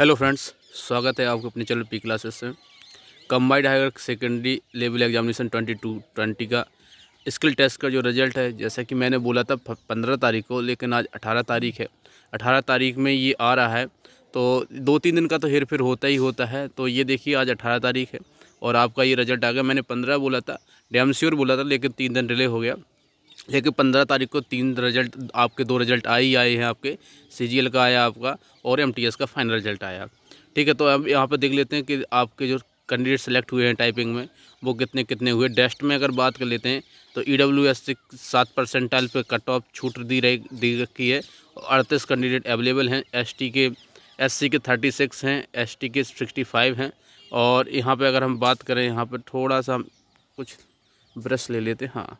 hello friends स्वागत है आपको अपने चैनल पी क्लासेस से combined higher secondary level examination twenty two twenty का स्किल टेस्ट का जो रिजल्ट है जैसा कि मैंने बोला था पंद्रह तारीख को लेकिन आज अठारह तारीख है अठारह तारीख में ये आ रहा है तो दो तीन दिन का तो हेर फिर होता ही होता है तो ये देखिए आज अठारह तारीख है और आपका ये रिजल्ट आ गया मैंने पंद्रह बोला था डैम श्योर बोला था लेकिन तीन दिन डिले हो गया लेकिन पंद्रह तारीख को तीन रिजल्ट आपके दो रिजल्ट आए ही आए हैं आपके सी का आया आपका और एम का फाइनल रिजल्ट आया ठीक है तो अब यहाँ पर देख लेते हैं कि आपके जो कैंडिडेट सेलेक्ट हुए हैं टाइपिंग में वो कितने कितने हुए डेस्ट में अगर बात कर लेते हैं तो ई डब्ल्यू एस से सात परसेंटाइल पर कट ऑफ छूट दी रही दी रखी है अड़तीस कैंडिडेट अवेलेबल हैं S K S K thirty six हैं एस के सिक्सटी फाइव हैं और यहाँ पर अगर हम बात करें यहाँ पर थोड़ा सा कुछ ब्रश ले लेते हैं हाँ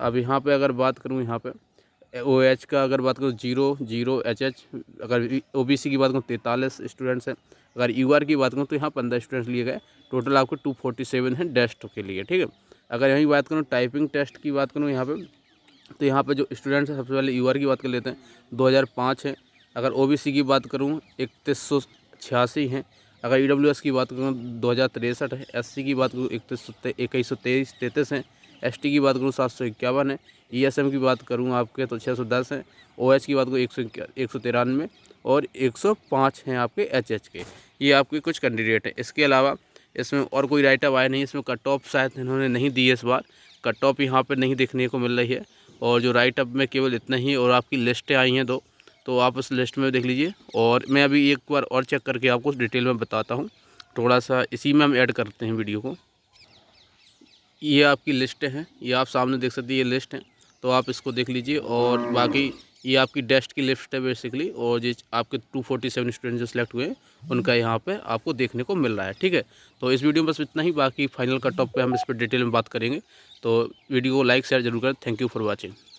अब यहाँ पे अगर बात करूँ यहाँ पे ओ एच का अगर बात करूँ जीरो जीरो एच एच अगर ओ बी सी की बात करूँ तैंतालीस स्टूडेंट्स हैं अगर यू आर की बात करूँ तो यहाँ पंद्रह स्टूडेंट्स लिए गए टोटल आपको टू फोर्टी सेवन है डेस्ट के लिए ठीक है अगर यहीं बात करूँ टाइपिंग टेस्ट की बात करूँ यहाँ पर तो यहाँ पर जो स्टूडेंट्स हैं सबसे पहले यू आर की बात कर लेते हैं दो हज़ार पाँच है अगर ओ बी सी की बात करूँ इकतीस सौ छियासी हैं अगर ई डब्ल्यू एस की बात करूँ दो हज़ार तिरसठ है एस सी की बात करूँ इकतीस सौ इक्कीस सौ तेईस तैंतीस हैं एसटी की बात करूँ सात सौ इक्यावन है एम e की बात करूँ आपके तो छः सौ दस हैं एच की बात करूँ एक सौ एक सौ तिरानवे और एक सौ पाँच हैं आपके एच एच के ये आपके कुछ कैंडिडेट हैं इसके अलावा इसमें और कोई राइटअप आया नहीं इसमें कट ऑफ शायद इन्होंने नहीं दी है इस बार कट ऑफ यहाँ पर नहीं देखने को मिल रही है और जो राइटअप में केवल इतना ही और आपकी लिस्टें आई हैं दो तो आप उस लिस्ट में देख लीजिए और मैं अभी एक बार और चेक करके आपको डिटेल में बताता हूँ थोड़ा सा इसी में हम ऐड करते हैं वीडियो को ये आपकी लिस्ट हैं ये आप सामने देख सकते हैं ये लिस्ट है तो आप इसको देख लीजिए और बाकी ये आपकी डेस्ट की लिस्ट है बेसिकली और जो आपके 247 स्टूडेंट जो सिलेक्ट हुए हैं उनका यहाँ पे आपको देखने को मिल रहा है ठीक है तो इस वीडियो में बस इतना ही बाकी फाइनल कट ऑफ पे हम इस पर डिटेल में बात करेंगे तो वीडियो को लाइक शेयर जरूर करें थैंक यू फॉर वॉचिंग